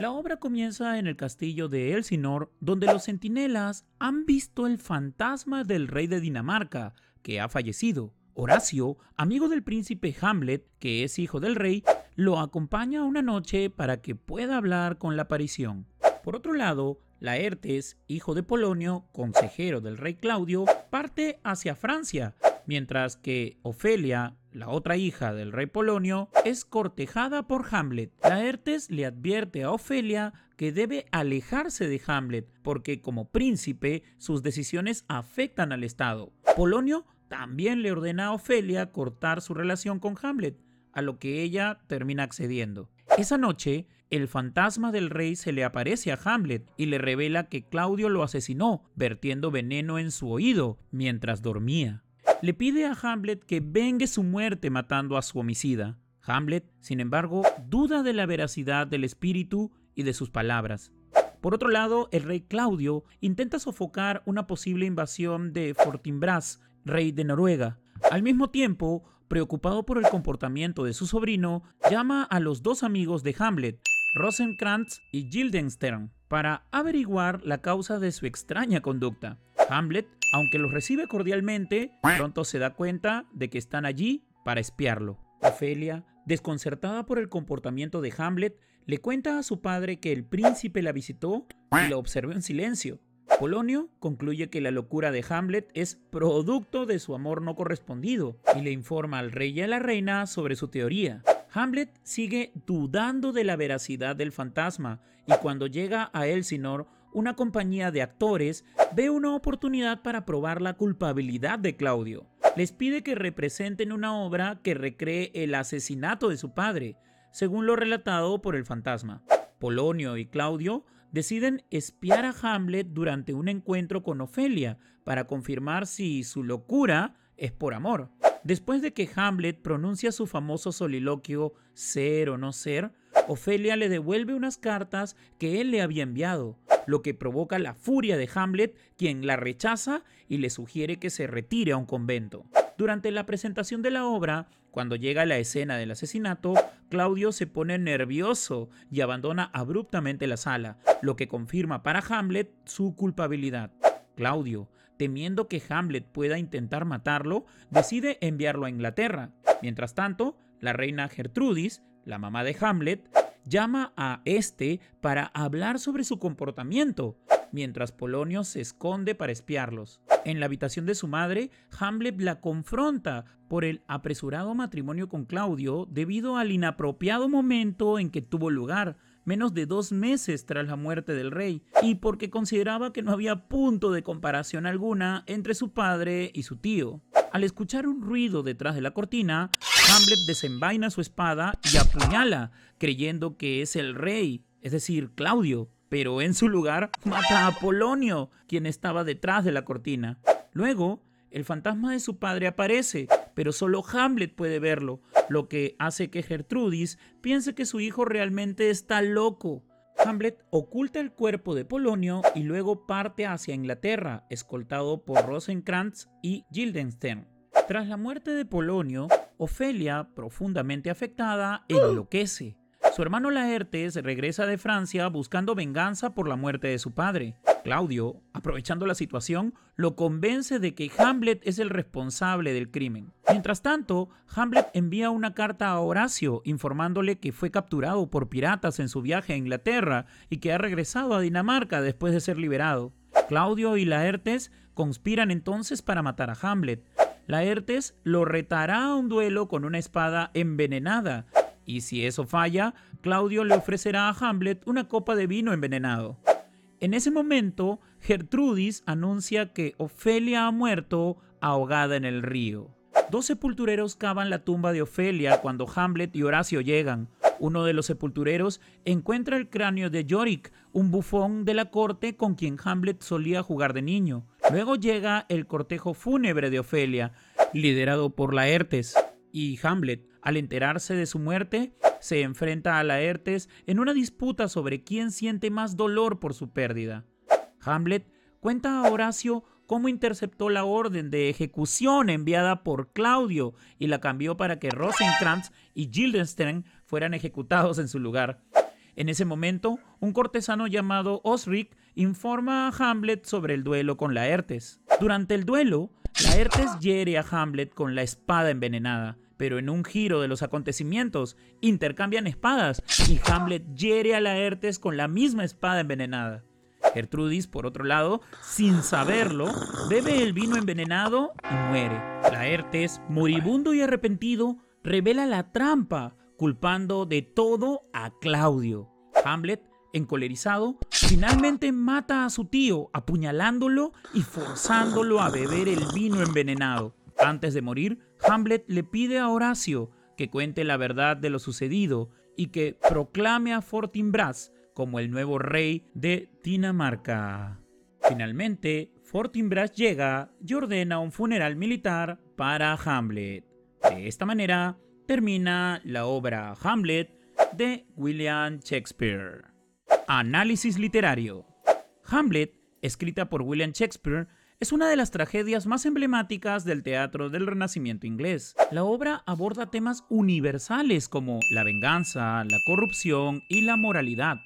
La obra comienza en el castillo de Elsinor, donde los centinelas han visto el fantasma del rey de Dinamarca, que ha fallecido. Horacio, amigo del príncipe Hamlet, que es hijo del rey, lo acompaña una noche para que pueda hablar con la aparición. Por otro lado, Laertes, hijo de Polonio, consejero del rey Claudio, parte hacia Francia, mientras que Ofelia, la otra hija del rey Polonio, es cortejada por Hamlet. Laertes le advierte a Ofelia que debe alejarse de Hamlet porque como príncipe sus decisiones afectan al Estado. Polonio también le ordena a Ofelia cortar su relación con Hamlet, a lo que ella termina accediendo. Esa noche, el fantasma del rey se le aparece a Hamlet y le revela que Claudio lo asesinó, vertiendo veneno en su oído mientras dormía le pide a Hamlet que vengue su muerte matando a su homicida. Hamlet, sin embargo, duda de la veracidad del espíritu y de sus palabras. Por otro lado, el rey Claudio intenta sofocar una posible invasión de Fortinbras, rey de Noruega. Al mismo tiempo, preocupado por el comportamiento de su sobrino, llama a los dos amigos de Hamlet, Rosencrantz y Gildenstern, para averiguar la causa de su extraña conducta. Hamlet aunque los recibe cordialmente, pronto se da cuenta de que están allí para espiarlo. Ofelia, desconcertada por el comportamiento de Hamlet, le cuenta a su padre que el príncipe la visitó y la observó en silencio. Polonio concluye que la locura de Hamlet es producto de su amor no correspondido y le informa al rey y a la reina sobre su teoría. Hamlet sigue dudando de la veracidad del fantasma y cuando llega a Elsinor una compañía de actores ve una oportunidad para probar la culpabilidad de Claudio. Les pide que representen una obra que recree el asesinato de su padre, según lo relatado por el fantasma. Polonio y Claudio deciden espiar a Hamlet durante un encuentro con Ofelia para confirmar si su locura es por amor. Después de que Hamlet pronuncia su famoso soliloquio ser o no ser, Ofelia le devuelve unas cartas que él le había enviado, lo que provoca la furia de Hamlet, quien la rechaza y le sugiere que se retire a un convento. Durante la presentación de la obra, cuando llega la escena del asesinato, Claudio se pone nervioso y abandona abruptamente la sala, lo que confirma para Hamlet su culpabilidad. Claudio, temiendo que Hamlet pueda intentar matarlo, decide enviarlo a Inglaterra. Mientras tanto, la reina Gertrudis, la mamá de Hamlet, llama a este para hablar sobre su comportamiento, mientras Polonio se esconde para espiarlos. En la habitación de su madre, Hamlet la confronta por el apresurado matrimonio con Claudio debido al inapropiado momento en que tuvo lugar, menos de dos meses tras la muerte del rey, y porque consideraba que no había punto de comparación alguna entre su padre y su tío. Al escuchar un ruido detrás de la cortina, Hamlet desenvaina su espada y apuñala, creyendo que es el rey, es decir, Claudio, pero en su lugar mata a Polonio, quien estaba detrás de la cortina. Luego, el fantasma de su padre aparece, pero solo Hamlet puede verlo, lo que hace que Gertrudis piense que su hijo realmente está loco. Hamlet oculta el cuerpo de Polonio y luego parte hacia Inglaterra, escoltado por Rosencrantz y Guildenstern. Tras la muerte de Polonio, Ofelia, profundamente afectada, enloquece. Su hermano Laertes regresa de Francia buscando venganza por la muerte de su padre. Claudio, aprovechando la situación, lo convence de que Hamlet es el responsable del crimen. Mientras tanto, Hamlet envía una carta a Horacio informándole que fue capturado por piratas en su viaje a Inglaterra y que ha regresado a Dinamarca después de ser liberado. Claudio y Laertes conspiran entonces para matar a Hamlet, Laertes lo retará a un duelo con una espada envenenada, y si eso falla, Claudio le ofrecerá a Hamlet una copa de vino envenenado. En ese momento, Gertrudis anuncia que Ofelia ha muerto ahogada en el río. Dos sepultureros cavan la tumba de Ofelia cuando Hamlet y Horacio llegan. Uno de los sepultureros encuentra el cráneo de Yorick, un bufón de la corte con quien Hamlet solía jugar de niño. Luego llega el cortejo fúnebre de Ofelia, liderado por Laertes, y Hamlet, al enterarse de su muerte, se enfrenta a Laertes en una disputa sobre quién siente más dolor por su pérdida. Hamlet cuenta a Horacio cómo interceptó la orden de ejecución enviada por Claudio y la cambió para que Rosencrantz y Guildenstern fueran ejecutados en su lugar. En ese momento, un cortesano llamado Osric informa a Hamlet sobre el duelo con Laertes. Durante el duelo, Laertes hiere a Hamlet con la espada envenenada, pero en un giro de los acontecimientos intercambian espadas y Hamlet hiere a Laertes con la misma espada envenenada. Gertrudis, por otro lado, sin saberlo, bebe el vino envenenado y muere. Laertes, moribundo y arrepentido, revela la trampa, culpando de todo a Claudio. Hamlet Encolerizado, finalmente mata a su tío apuñalándolo y forzándolo a beber el vino envenenado. Antes de morir, Hamlet le pide a Horacio que cuente la verdad de lo sucedido y que proclame a Fortinbras como el nuevo rey de Dinamarca. Finalmente, Fortinbras llega y ordena un funeral militar para Hamlet. De esta manera termina la obra Hamlet de William Shakespeare. Análisis literario. Hamlet, escrita por William Shakespeare, es una de las tragedias más emblemáticas del teatro del Renacimiento inglés. La obra aborda temas universales como la venganza, la corrupción y la moralidad.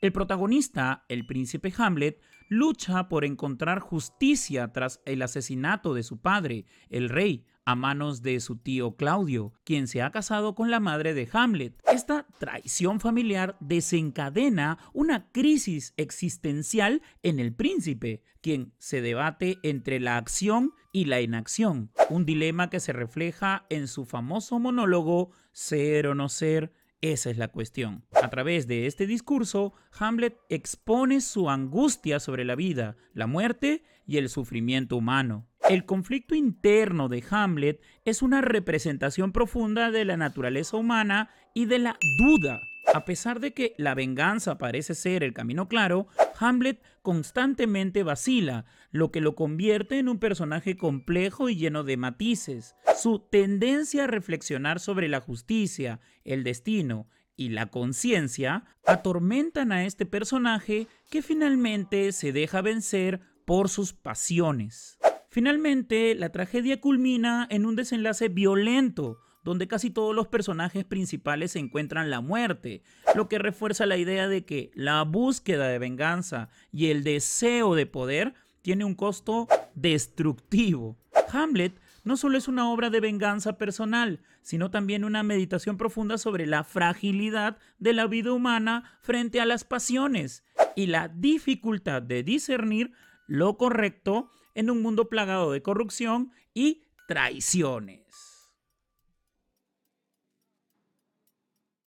El protagonista, el príncipe Hamlet, lucha por encontrar justicia tras el asesinato de su padre, el rey, a manos de su tío Claudio, quien se ha casado con la madre de Hamlet. Esta traición familiar desencadena una crisis existencial en el príncipe, quien se debate entre la acción y la inacción, un dilema que se refleja en su famoso monólogo Ser o no ser, esa es la cuestión. A través de este discurso, Hamlet expone su angustia sobre la vida, la muerte y el sufrimiento humano. El conflicto interno de Hamlet es una representación profunda de la naturaleza humana y de la duda. A pesar de que la venganza parece ser el camino claro, Hamlet constantemente vacila, lo que lo convierte en un personaje complejo y lleno de matices. Su tendencia a reflexionar sobre la justicia, el destino y la conciencia atormentan a este personaje que finalmente se deja vencer por sus pasiones. Finalmente, la tragedia culmina en un desenlace violento, donde casi todos los personajes principales encuentran la muerte, lo que refuerza la idea de que la búsqueda de venganza y el deseo de poder tiene un costo destructivo. Hamlet no solo es una obra de venganza personal, sino también una meditación profunda sobre la fragilidad de la vida humana frente a las pasiones y la dificultad de discernir lo correcto en un mundo plagado de corrupción y traiciones.